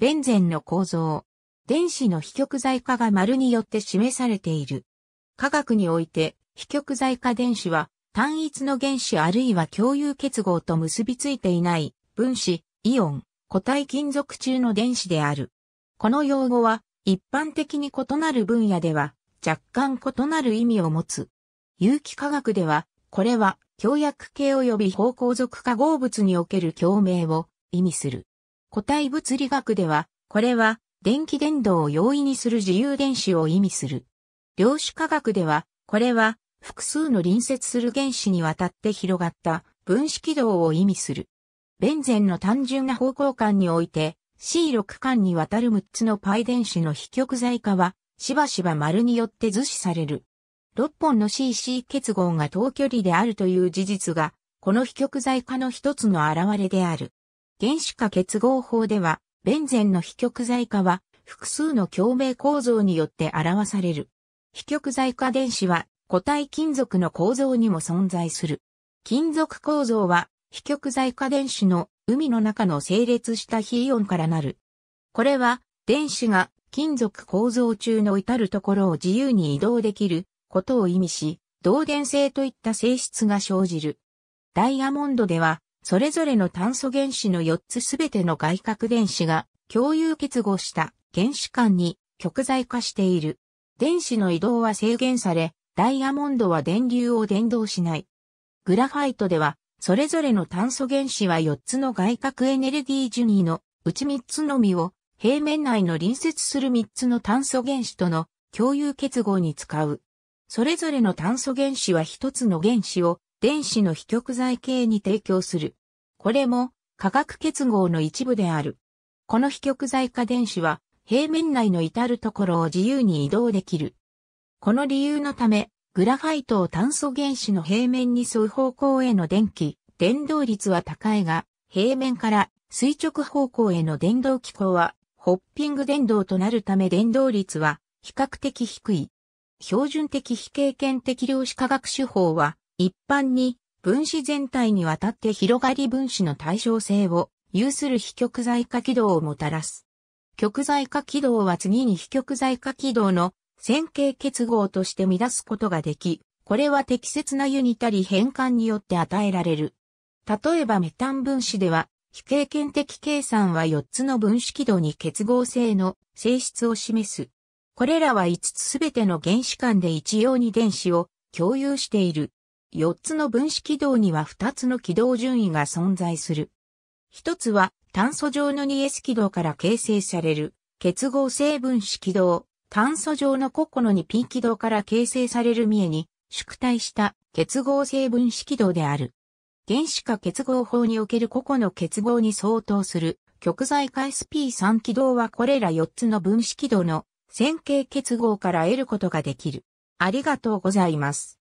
ベンゼンの構造、電子の非極材化が丸によって示されている。科学において、非極材化電子は、単一の原子あるいは共有結合と結びついていない分子、イオン、固体金属中の電子である。この用語は、一般的に異なる分野では、若干異なる意味を持つ。有機化学では、これは、強薬系及び方向属化合物における共鳴を意味する。固体物理学では、これは電気伝導を容易にする自由電子を意味する。量子科学では、これは複数の隣接する原子にわたって広がった分子軌道を意味する。ベンゼンの単純な方向感において C6 間にわたる6つのパイ電子の非極材化はしばしば丸によって図示される。6本の CC 結合が等距離であるという事実が、この非極材化の一つの現れである。原子化結合法では、ベンゼンの非極材化は複数の共鳴構造によって表される。非極材化電子は固体金属の構造にも存在する。金属構造は非極材化電子の海の中の整列した非イオンからなる。これは電子が金属構造中の至るところを自由に移動できることを意味し、導電性といった性質が生じる。ダイヤモンドではそれぞれの炭素原子の4つすべての外核電子が共有結合した原子間に極在化している。電子の移動は制限され、ダイヤモンドは電流を伝導しない。グラファイトでは、それぞれの炭素原子は4つの外核エネルギージュニーのうち3つのみを平面内の隣接する3つの炭素原子との共有結合に使う。それぞれの炭素原子は1つの原子を電子の非極材系に提供する。これも化学結合の一部である。この非極材化電子は平面内の至るところを自由に移動できる。この理由のため、グラファイトを炭素原子の平面に沿う方向への電気、電動率は高いが、平面から垂直方向への電動機構は、ホッピング電動となるため電動率は比較的低い。標準的非経験的量子化学手法は、一般に分子全体にわたって広がり分子の対称性を有する非極材化軌道をもたらす。極材化軌道は次に非極材化軌道の線形結合として乱すことができ、これは適切なユニタリ変換によって与えられる。例えばメタン分子では、非経験的計算は4つの分子軌道に結合性の性質を示す。これらは5つすべての原子間で一様に電子を共有している。4つの分子軌道には2つの軌道順位が存在する。1つは炭素上の 2S 軌道から形成される結合成分子軌道、炭素上の個々の 2P 軌道から形成される三重に縮体した結合成分子軌道である。原子化結合法における個々の結合に相当する極材化 SP3 軌道はこれら4つの分子軌道の線形結合から得ることができる。ありがとうございます。